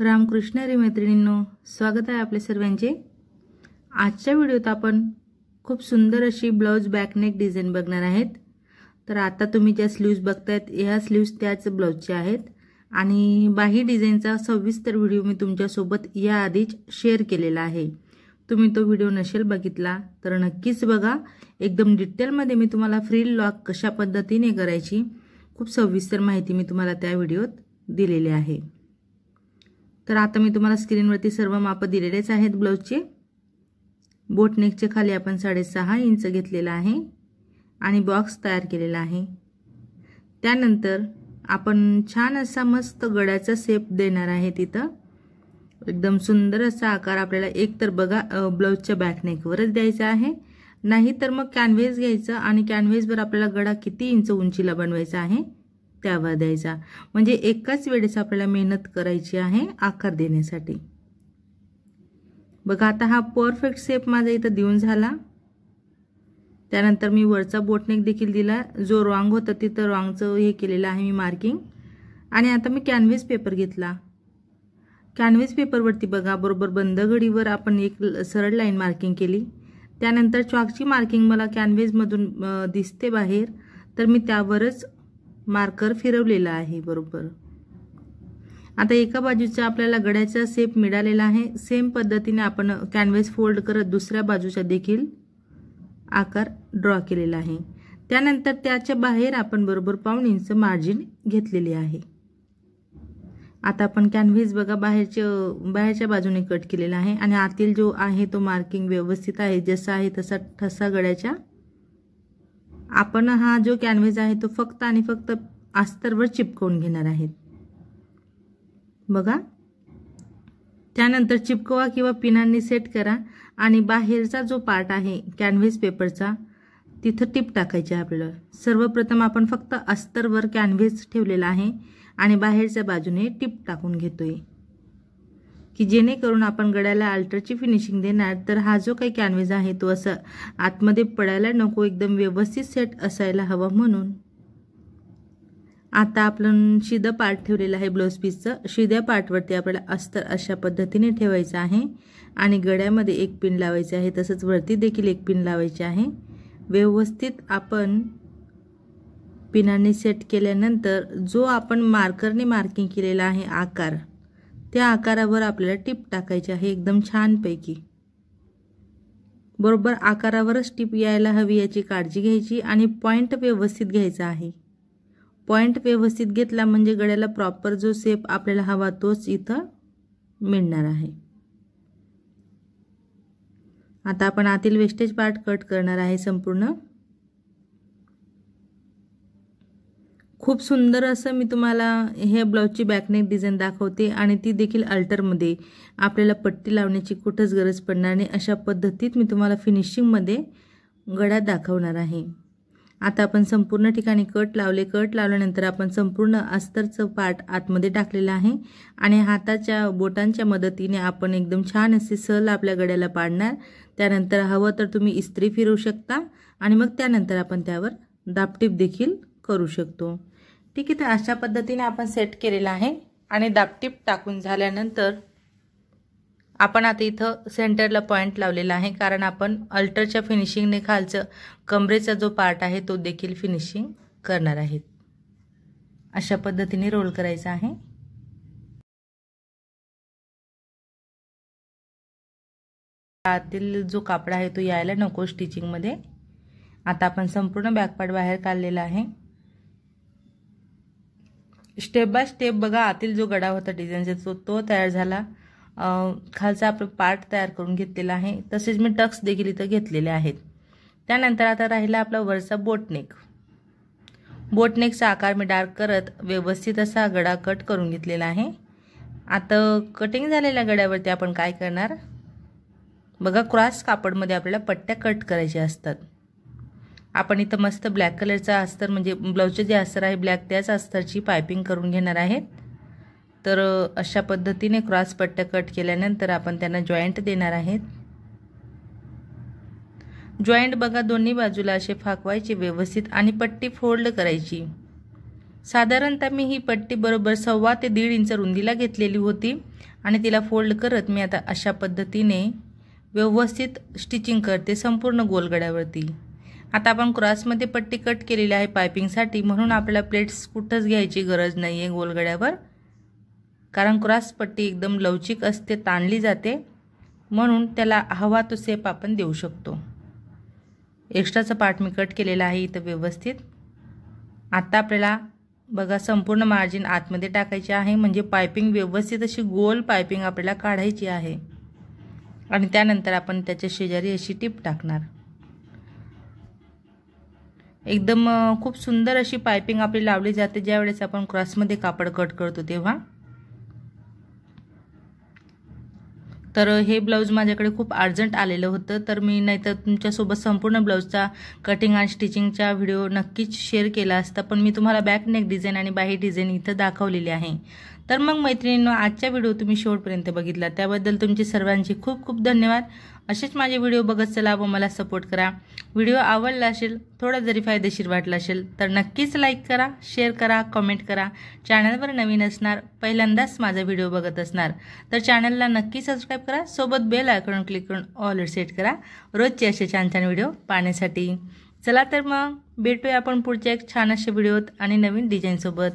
रामकृष्ण रे मैत्रिणींनो स्वागत आहे आपल्या सर्वांचे आजच्या व्हिडिओत आपण खूप सुंदर अशी ब्लाऊज बॅकनेक डिझाईन बघणार आहेत तर आता तुम्ही ज्या स्लीव्ज बघतायत ह्या स्लीव्ज त्याच ब्लाऊजच्या आहेत आणि बाही डिझाईनचा सविस्तर व्हिडिओ मी तुमच्यासोबत याआधीच शेअर केलेला आहे तुम्ही तो व्हिडिओ नसेल बघितला तर नक्कीच बघा एकदम डिटेलमध्ये मी तुम्हाला फ्री लॉक कशा पद्धतीने करायची खूप सविस्तर माहिती मी तुम्हाला त्या व्हिडिओत दिलेली आहे तर आता मी तुम्हाला स्क्रीनवरती सर्व मापं दिलेलेच आहेत ब्लाऊजचे बोटनेकचे खाली आपण साडेसहा इंच घेतलेलं आहे आणि बॉक्स तयार केलेला आहे त्यानंतर आपण छान असा मस्त गड्याचा सेप देणार आहे तिथं एकदम सुंदर असा आकार आपल्याला एक तर बघा ब्लाऊजच्या बॅकनेकवरच द्यायचा आहे नाही तर मग कॅनव्हेस घ्यायचं आणि कॅनव्हेसवर आपल्याला गडा किती इंच उंचीला बनवायचा आहे त्यावर द्यायचा म्हणजे एकाच वेळेस आपल्याला मेहनत करायची आहे आकार देण्यासाठी बघा आता हा परफेक्ट शेप माझा इथं देऊन झाला त्यानंतर मी वरचा बोटनेक देखील दिला जो रॉंग होता तिथं रॉंगचं हे केलेलं आहे मी मार्किंग आणि आता मी कॅनव्हेस पेपर घेतला कॅनव्हेस पेपरवरती बघा बरोबर बंद घडीवर आपण एक सरळ लाईन मार्किंग केली त्यानंतर चॉकची मार्किंग मला कॅनव्हेजमधून दिसते बाहेर तर मी त्यावरच मार्कर फिरवलेला आहे बरोबर आता एका बाजूचा आपल्याला गड्याचा सेप मिळालेला आहे सेम पद्धतीने आपण कॅनव्हस फोल्ड करत दुसऱ्या बाजूचा देखील आकार ड्रॉ केलेला आहे त्यानंतर त्याच्या बाहेर आपण बरोबर पाऊण इंच मार्जिन घेतलेली आहे आता आपण कॅनव्हेस बघा बाहेरच्या बाहेरच्या बाजूने कट केलेला आहे आणि आतील जो आहे तो मार्किंग व्यवस्थित आहे जसा आहे तसा ठसा गळ्याच्या आपण हा जो कॅनव्हेज आहे तो फक्त आणि फक्त अस्तरवर चिपकवून घेणार आहेत बघा त्यानंतर चिपकवा किंवा पिनांनी सेट करा आणि बाहेरचा जो पार्ट आहे कॅनव्हेस पेपरचा तिथं टिप टाकायची आपल्याला सर्वप्रथम आपण फक्त अस्तरवर कॅनव्हेस ठेवलेला आहे आणि बाहेरच्या बाजूने टिप टाकून घेतोय की जेणेकरून आपण गड्याला अल्टरची फिनिशिंग देणार तर हा जो काही कॅनव्हेज आहे तो असं आतमध्ये पडायला नको एकदम व्यवस्थित सेट असायला हवा म्हणून आता आपण शिद पार्ट ठेवलेलं आहे ब्लाऊज पीसचं शिद्या पार्टवरती आपल्याला अस्तर अशा पद्धतीने ठेवायचं आहे आणि गड्यामध्ये एक पिन लावायचे आहे तसंच वरती देखील एक पिन लावायचे आहे व्यवस्थित आपण पिनाने सेट केल्यानंतर जो आपण मार्करने मार्किंग केलेला आहे आकार त्या आकारावर आपल्याला टीप टाकायची आहे एकदम छानपैकी बरोबर आकारावरच टीप यायला हवी याची काळजी घ्यायची आणि पॉईंट व्यवस्थित घ्यायचा आहे पॉईंट व्यवस्थित घेतला म्हणजे गळ्याला प्रॉपर जो सेप आपल्याला हवा तोच इथं मिळणार आहे आता आपण आतील वेस्टेज पार्ट कट करणार आहे संपूर्ण खूप सुंदर असं मी तुम्हाला हे ब्लाऊजची बॅकनेक डिझाईन दाखवते आणि ती देखील अल्टरमध्ये आपल्याला पट्टी लावण्याची कुठंच गरज पडणार नाही अशा पद्धतीत मी तुम्हाला फिनिशिंगमध्ये गळ्यात दाखवणार आहे आता आपण संपूर्ण ठिकाणी कट लावले कट लावल्यानंतर आपण संपूर्ण अस्तरचं पार्ट आतमध्ये टाकलेलं आहे आणि हाताच्या बोटांच्या मदतीने आपण एकदम छान असे सल आपल्या गड्याला पाडणार त्यानंतर हवं तर तुम्ही इस्त्री फिरवू शकता आणि मग त्यानंतर आपण त्यावर दापटीप देखील करू शकतो ठीक आहे तर अशा पद्धतीने आपण सेट केलेला आहे आणि दापटीप टाकून झाल्यानंतर आपण आता इथं सेंटरला पॉईंट लावलेला आहे कारण आपण अल्टरच्या फिनिशिंगने खालचं कमरेचा जो पार्ट आहे तो देखील फिनिशिंग करणार आहेत अशा पद्धतीने रोल करायचा आहे आतील जो कापड आहे तो यायला नको स्टिचिंगमध्ये आता आपण संपूर्ण बॅकपार्ट बाहेर काढलेला आहे स्टेप बाय स्टेप बघा आतील जो गडा होता डिझाईनचा तो तो तयार झाला खालचा आपण पार्ट तयार करून घेतलेला आहे तसेच मी टक्स देखील इथं घेतलेले आहेत त्यानंतर आता राहिला आपला वरचा बोटनेक बोटनेकचा आकार मी डार्क करत व्यवस्थित असा गडा कट करून घेतलेला आहे आता कटिंग झालेल्या गड्यावरती आपण काय करणार बघा क्रॉस कापडमध्ये आपल्याला पट्ट्या कट करायच्या असतात आपण इथं मस्त ब्लॅक कलरचा अस्तर म्हणजे ब्लाऊजचे जे अस्तर आहे ब्लॅक त्याच अस्तरची पायपिंग करून घेणार आहेत तर अशा पद्धतीने क्रॉस पट्ट्या कट केल्यानंतर आपण त्यांना जॉईंट देणार आहेत जॉईंट बघा दोन्ही बाजूला असे फाकवायचे व्यवस्थित आणि पट्टी फोल्ड करायची साधारणतः मी ही पट्टी बरोबर सव्वा ते दीड इंच रुंदीला घेतलेली होती आणि तिला फोल्ड करत मी आता अशा पद्धतीने व्यवस्थित स्टिचिंग करते संपूर्ण गोलगड्यावरती आता आपण क्रॉसमध्ये पट्टी कट केलेली आहे पायपिंगसाठी म्हणून आपल्याला प्लेट्स कुठंच घ्यायची गरज नाही आहे गोलगड्यावर कारण क्रॉस पट्टी एकदम लवचिक असते ताणली जाते म्हणून त्याला हवा तो सेप आपण देऊ शकतो एक्स्ट्राचं पार्ट मी कट केलेला आहे इथं व्यवस्थित आत्ता आपल्याला बघा संपूर्ण मार्जिन आतमध्ये टाकायची आहे म्हणजे पायपिंग व्यवस्थित अशी गोल पायपिंग आपल्याला काढायची आहे आणि त्यानंतर आपण त्याच्या शेजारी अशी टीप टाकणार एकदम खूप सुंदर अशी पायपिंग आपली लावली जाते ज्या वेळेस आपण क्रॉसमध्ये कापड कट करतो तेव्हा तर हे ब्लाऊज माझ्याकडे खूप अर्जंट आलेलं होतं तर मी नाहीतर तुमच्यासोबत संपूर्ण ब्लाऊजचा कटिंग आणि स्टिचिंगचा व्हिडिओ नक्कीच शेअर केला असता पण मी तुम्हाला बॅक नेक डिझाईन आणि बाही डिझाईन इथं दाखवलेली आहे तर मग मैत्रिणींनो आजचा व्हिडिओ तुम्ही शेवटपर्यंत बघितला त्याबद्दल तुमचे सर्वांचे खूप खूप धन्यवाद असेच माझे व्हिडिओ बघत चला व मला सपोर्ट करा व्हिडिओ आवडला असेल थोडा जरी फायदेशीर वाटला असेल तर नक्कीच लाईक करा शेअर करा कमेंट करा चॅनलवर नवीन असणार पहिल्यांदाच माझा व्हिडिओ बघत असणार तर चॅनलला नक्की सबस्क्राईब करा सोबत बेल आयकॉन क्लिक करून ऑल सेट करा रोजचे असे छान छान व्हिडिओ पाहण्यासाठी चला तर मग भेटूया आपण पुढच्या एक छान असे व्हिडिओत आणि नवीन डिझाईनसोबत